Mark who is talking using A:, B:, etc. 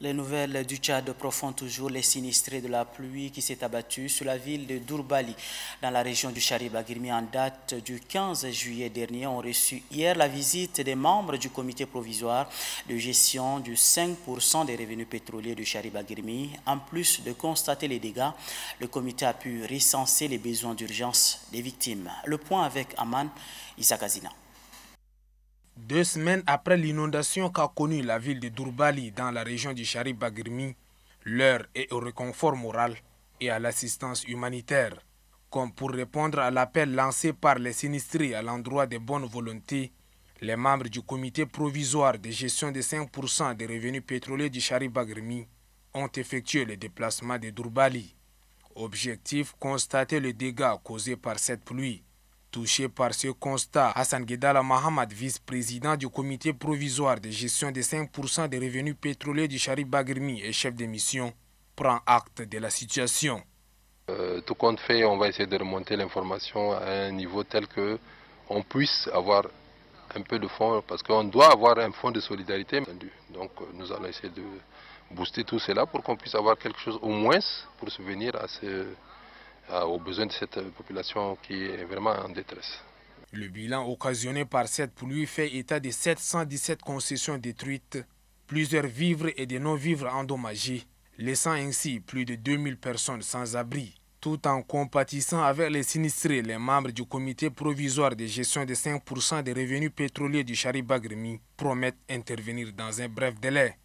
A: Les nouvelles du Tchad profondent toujours les sinistrés de la pluie qui s'est abattue sur la ville de Dourbali, dans la région du Charibagirmi en date du 15 juillet dernier. ont reçu hier la visite des membres du comité provisoire de gestion du 5% des revenus pétroliers du Charibagirmi. En plus de constater les dégâts, le comité a pu recenser les besoins d'urgence des victimes. Le point avec Aman Isakazina. Deux semaines après l'inondation
B: qu'a connue la ville de Durbali dans la région du Charib Bagrimi, l'heure est au réconfort moral et à l'assistance humanitaire. Comme pour répondre à l'appel lancé par les sinistrés à l'endroit des bonnes volontés, les membres du comité provisoire de gestion des 5% des revenus pétroliers du Chari Bagrimi ont effectué le déplacement de Durbali. Objectif, constater les dégâts causés par cette pluie. Touché par ce constat, Hassan Guedala Mohamed, vice-président du comité provisoire de gestion des 5% des revenus pétroliers du Charib Bagrimi et chef de mission, prend acte de la situation.
C: Euh, tout compte fait, on va essayer de remonter l'information à un niveau tel que on puisse avoir un peu de fonds, parce qu'on doit avoir un fonds de solidarité. Donc euh, nous allons essayer de booster tout cela pour qu'on puisse avoir quelque chose au moins pour se venir à ce, euh, aux besoins de cette population qui est vraiment en détresse.
B: Le bilan occasionné par cette pluie fait état de 717 concessions détruites, plusieurs vivres et des non-vivres endommagés, laissant ainsi plus de 2000 personnes sans abri. Tout en compatissant avec les sinistrés, les membres du comité provisoire de gestion des 5% des revenus pétroliers du Charibagrimi promettent intervenir dans un bref délai.